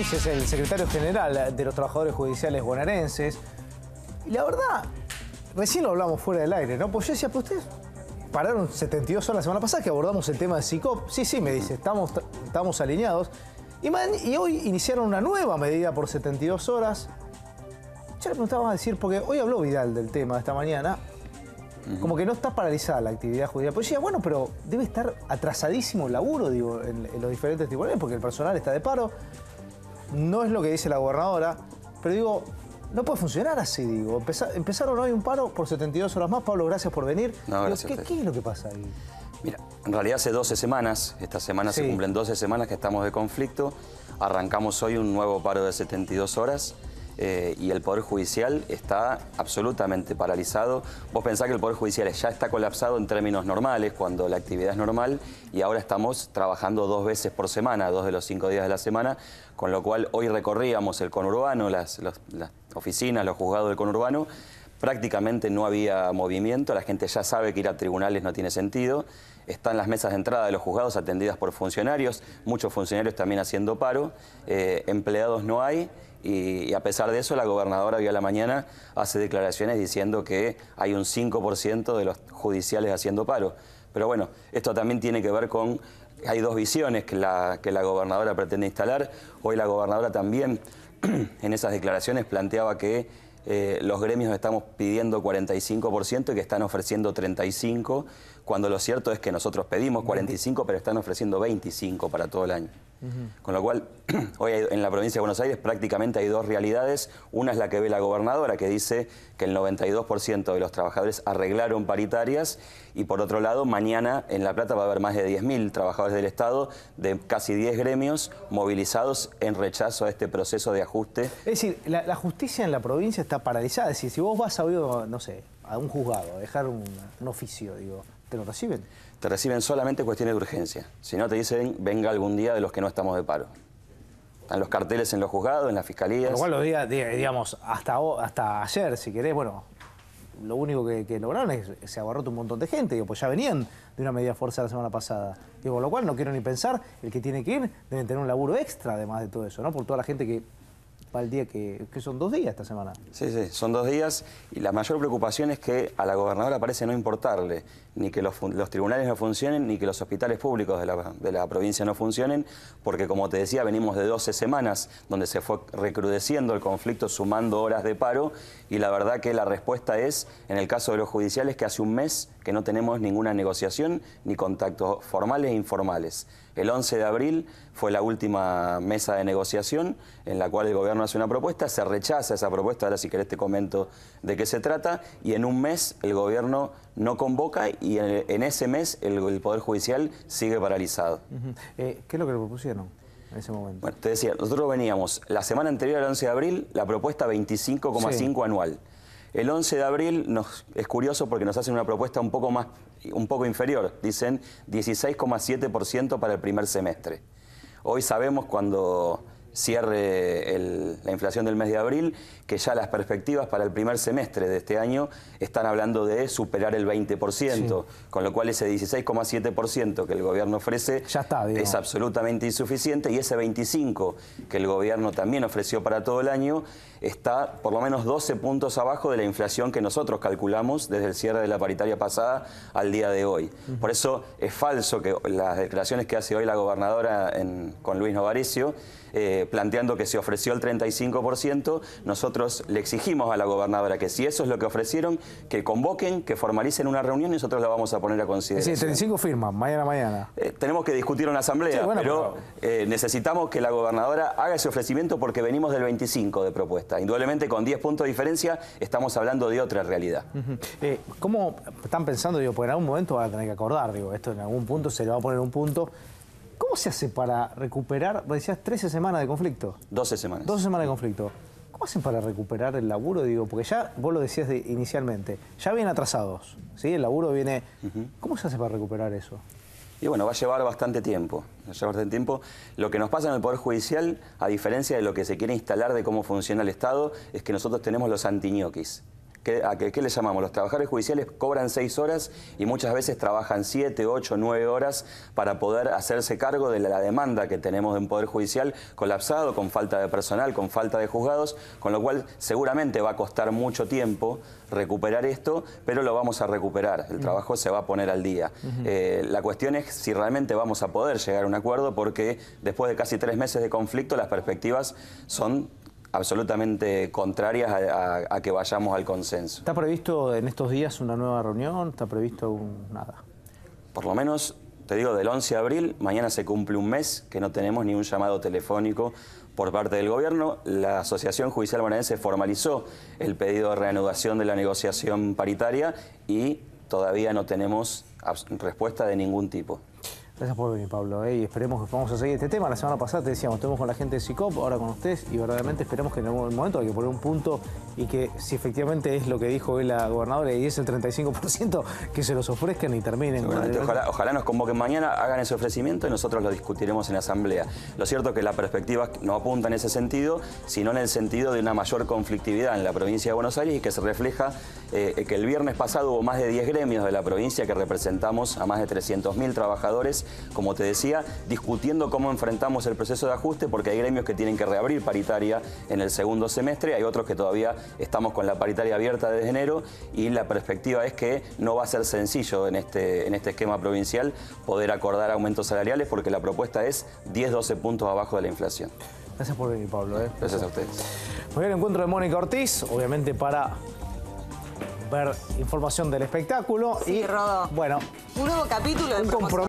es el secretario general de los trabajadores judiciales bonaerenses. Y la verdad, recién lo hablamos fuera del aire, ¿no? Pues yo decía, pues ustedes pararon 72 horas la semana pasada que abordamos el tema de SICOP. Sí, sí, me dice, estamos, estamos alineados. Y, hoy iniciaron una nueva medida por 72 horas. Yo le preguntaba a decir, porque hoy habló Vidal del tema esta mañana, como que no está paralizada la actividad judicial. Pues decía, bueno, pero debe estar atrasadísimo el laburo, digo, en los diferentes tribunales, porque el personal está de paro no es lo que dice la gobernadora, pero digo, no puede funcionar así, digo. empezaron hoy un paro por 72 horas más. Pablo, gracias por venir. ¿qué, es lo que pasa ahí? Mira, en realidad hace 12 semanas, esta semana se cumplen 12 semanas que estamos de conflicto. Arrancamos hoy un nuevo paro de 72 horas. Eh, y el Poder Judicial está absolutamente paralizado. Vos pensás que el Poder Judicial ya está colapsado en términos normales, cuando la actividad es normal, y ahora estamos trabajando dos veces por semana, dos de los cinco días de la semana, con lo cual hoy recorríamos el conurbano, las, las oficinas, los juzgados del conurbano, prácticamente no había movimiento, la gente ya sabe que ir a tribunales no tiene sentido, están las mesas de entrada de los juzgados atendidas por funcionarios, muchos funcionarios también haciendo paro, eh, empleados no hay. Y, a pesar de eso, la gobernadora hoy a la mañana hace declaraciones diciendo que hay un 5% de los judiciales haciendo paro. Pero bueno, esto también tiene que ver con hay dos visiones que la, que la gobernadora pretende instalar. Hoy la gobernadora también en esas declaraciones planteaba que eh, los gremios estamos pidiendo 45% y que están ofreciendo 35% cuando lo cierto es que nosotros pedimos 45, pero están ofreciendo 25 para todo el año. Con lo cual, hoy en la provincia de Buenos Aires prácticamente hay dos realidades. Una es la que ve la gobernadora, que dice que el 92% de los trabajadores arreglaron paritarias y por otro lado, mañana en La Plata va a haber más de 10.000 trabajadores del Estado de casi 10 gremios movilizados en rechazo a este proceso de ajuste. Es decir, la, justicia en la provincia está paralizada. Es decir, si vos vas a, no sé, a un juzgado, a dejar un oficio, digo, te lo reciben. Te reciben solamente cuestiones de urgencia. Si no, te dicen, venga algún día de los que no estamos de paro. Están los carteles, en los juzgados, en las fiscalías. Por lo cual, digamos, hasta, hasta ayer, si querés, bueno, lo único que, lograron es que se abarrote un montón de gente, digo, pues ya venían de una media fuerza la semana pasada. Digo, con lo cual no quiero ni pensar, el que tiene que ir debe tener un laburo extra además de todo eso, ¿no? Por toda la gente que para el día que, que son dos días esta semana. Sí, sí, son dos días y la mayor preocupación es que a la gobernadora parece no importarle, ni que los, tribunales no funcionen, ni que los hospitales públicos de la, de la, provincia no funcionen, porque como te decía, venimos de 12 semanas donde se fue recrudeciendo el conflicto, sumando horas de paro, y la verdad que la respuesta es, en el caso de los judiciales, que hace un mes que no tenemos ninguna negociación ni contactos formales e informales. El 11 de abril fue la última mesa de negociación en la cual el gobierno hace una propuesta, se rechaza esa propuesta, ahora si querés te comento de qué se trata, y en un mes el gobierno no convoca y en, ese mes el, Poder Judicial sigue paralizado. Eh, ¿Qué es lo que le propusieron? En ese momento. Bueno, te decía, nosotros veníamos la semana anterior al 11 de abril la propuesta 25,5 anual. El 11 de abril nos, es curioso porque nos hacen una propuesta un poco, más, un poco inferior. Dicen 16,7% para el primer semestre. Hoy sabemos cuando cierre la inflación del mes de abril, que ya las perspectivas para el primer semestre de este año están hablando de superar el 20%, con lo cual ese 16,7% que el gobierno ofrece es absolutamente insuficiente y ese 25% que el gobierno también ofreció para todo el año está por lo menos 12 puntos abajo de la inflación que nosotros calculamos desde el cierre de la paritaria pasada al día de hoy. Por eso es falso que las declaraciones que hace hoy la gobernadora con Luis Novarecio eh, planteando que se ofreció el 35%, nosotros le exigimos a la gobernadora que si eso es lo que ofrecieron, que convoquen, que formalicen una reunión y nosotros la vamos a poner a consideración. Sí, 35 firmas, mañana, mañana. Eh, tenemos que discutir una asamblea, pero, eh, necesitamos que la gobernadora haga ese ofrecimiento porque venimos del 25 de propuesta. Indudablemente con 10 puntos de diferencia estamos hablando de otra realidad. Eh, ¿Cómo están pensando? Digo, porque en algún momento van a tener que acordar, digo, esto en algún punto se le va a poner un punto ¿Cómo se hace para recuperar, decías, 13 semanas de conflicto? 12 semanas. 12 semanas de conflicto. ¿Cómo hacen para recuperar el laburo? Digo, porque ya, vos lo decías inicialmente, ya vienen atrasados, ¿sí? El laburo viene... ¿Cómo se hace para recuperar eso? Y bueno, va a llevar bastante tiempo. Va a llevar bastante tiempo. Lo que nos pasa en el Poder Judicial, a diferencia de lo que se quiere instalar de cómo funciona el Estado, es que nosotros tenemos los antiñoquis. ¿Qué, a les llamamos? Los trabajadores judiciales cobran seis horas y muchas veces trabajan siete, ocho, nueve horas para poder hacerse cargo de la demanda que tenemos de un Poder Judicial colapsado, con falta de personal, con falta de juzgados, con lo cual seguramente va a costar mucho tiempo recuperar esto, pero lo vamos a recuperar, el mm. trabajo se va a poner al día. Eh, la cuestión es si realmente vamos a poder llegar a un acuerdo porque después de casi tres meses de conflicto las perspectivas son absolutamente contrarias a, que vayamos al consenso. ¿Está previsto en estos días una nueva reunión? ¿Está previsto nada? Por lo menos, te digo, del 11 de abril, mañana se cumple un mes que no tenemos ni un llamado telefónico por parte del gobierno. La Asociación Judicial Bonaerense formalizó el pedido de reanudación de la negociación paritaria y todavía no tenemos respuesta de ningún tipo. Gracias por venir, Pablo. Eh, y esperemos que podamos seguir este tema. La semana pasada te decíamos, estuvimos con la gente de SICOP, ahora con ustedes, y verdaderamente esperemos que en algún momento hay que poner un punto y que si efectivamente es lo que dijo hoy la gobernadora y es el 35%, que se los ofrezcan y terminen. Ojalá, nos convoquen mañana, hagan ese ofrecimiento y nosotros lo discutiremos en la asamblea. Lo cierto es que la perspectiva no apunta en ese sentido, sino en el sentido de una mayor conflictividad en la provincia de Buenos Aires y que se refleja eh, que el viernes pasado hubo más de 10 gremios de la provincia que representamos a más de 300.000 trabajadores como te decía, discutiendo cómo enfrentamos el proceso de ajuste, porque hay gremios que tienen que reabrir paritaria en el segundo semestre, hay otros que todavía estamos con la paritaria abierta desde enero y la perspectiva es que no va a ser sencillo en este, en este esquema provincial poder acordar aumentos salariales porque la propuesta es 10-12 puntos abajo de la inflación. Gracias por venir, Pablo. ¿eh? Gracias a ustedes. Muy bien, encuentro de Mónica Ortiz, obviamente para ver información del espectáculo. y Bueno. Un nuevo capítulo de compromiso.